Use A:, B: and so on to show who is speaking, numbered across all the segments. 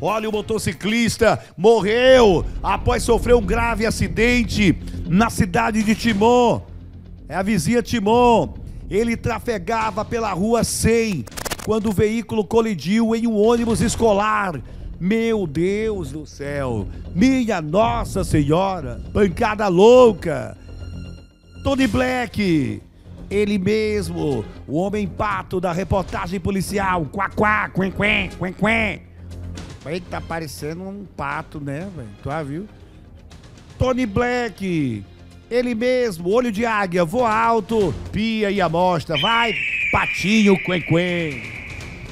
A: Olha, o motociclista morreu após sofrer um grave acidente na cidade de Timon. É a vizinha Timon. Ele trafegava pela rua 100 quando o veículo colidiu em um ônibus escolar. Meu Deus do céu! Minha Nossa Senhora! Pancada louca! Tony Black! Ele mesmo, o homem pato da reportagem policial. Quá, quá, quen, quen, quen, quen. Ele tá parecendo um pato, né, velho? Tu já viu? Tony Black, ele mesmo, olho de águia, voa alto, pia e amostra, vai, patinho, quen, quen.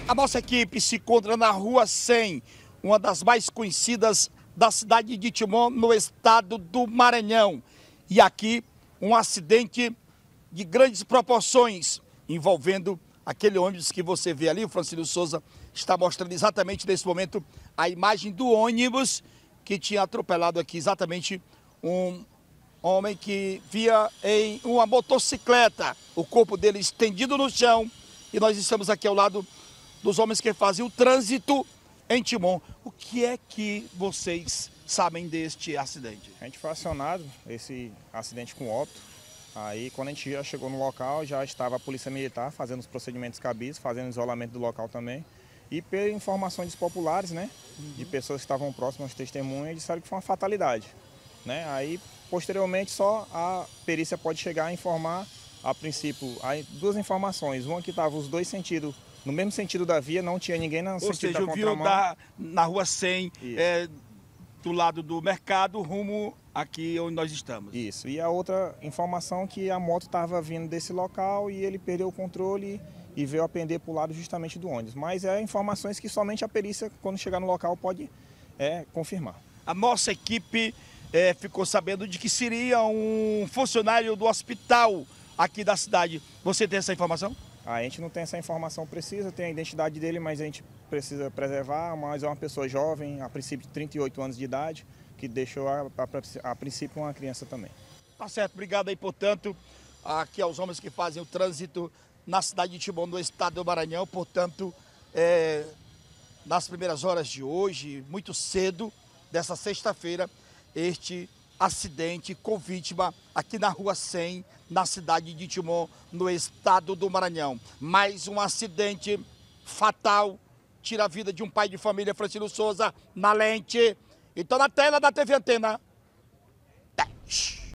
A: A nossa equipe se encontra na Rua 100,
B: uma das mais conhecidas da cidade de Timon, no estado do Maranhão. E aqui, um acidente de grandes proporções envolvendo Aquele ônibus que você vê ali, o Francílio Souza está mostrando exatamente nesse momento a imagem do ônibus que tinha atropelado aqui exatamente um homem que via em uma motocicleta, o corpo dele estendido no chão. E nós estamos aqui ao lado dos homens que fazem o trânsito em Timon.
C: O que é que vocês sabem deste acidente? A gente foi acionado esse acidente com óbito Aí quando a gente já chegou no local, já estava a polícia militar fazendo os procedimentos cabíveis, fazendo isolamento do local também. E por informações populares, né, uhum. de pessoas que estavam próximas às testemunhas, disseram que foi uma fatalidade. Né? Aí, posteriormente, só a perícia pode chegar a informar, a princípio, duas informações. Uma que estava os dois sentidos no mesmo sentido da via, não tinha ninguém na Ou sentido seja, da contramão. Ou seja, na rua 100, é, do lado do mercado, rumo aqui onde nós estamos. Isso. E a outra informação é que a moto estava vindo desse local e ele perdeu o controle e veio a pender para o lado justamente do ônibus. Mas é informações que somente a perícia, quando chegar no local, pode é, confirmar.
B: A nossa equipe é, ficou sabendo de que seria
C: um funcionário do hospital aqui da cidade. Você tem essa informação? A gente não tem essa informação precisa, tem a identidade dele, mas a gente precisa preservar. Mas é uma pessoa jovem, a princípio de 38 anos de idade, que deixou a, a, a princípio uma criança também.
B: Tá certo, obrigado aí, portanto, aqui aos homens que fazem o trânsito na cidade de Timon, do estado do Maranhão. Portanto, é, nas primeiras horas de hoje, muito cedo, dessa sexta-feira, este acidente com vítima aqui na Rua 100, na cidade de Timon, no estado do Maranhão. Mais um acidente fatal tira a vida de um pai de família, Francisco Souza, na lente. Então na tela da TV Antena. 10.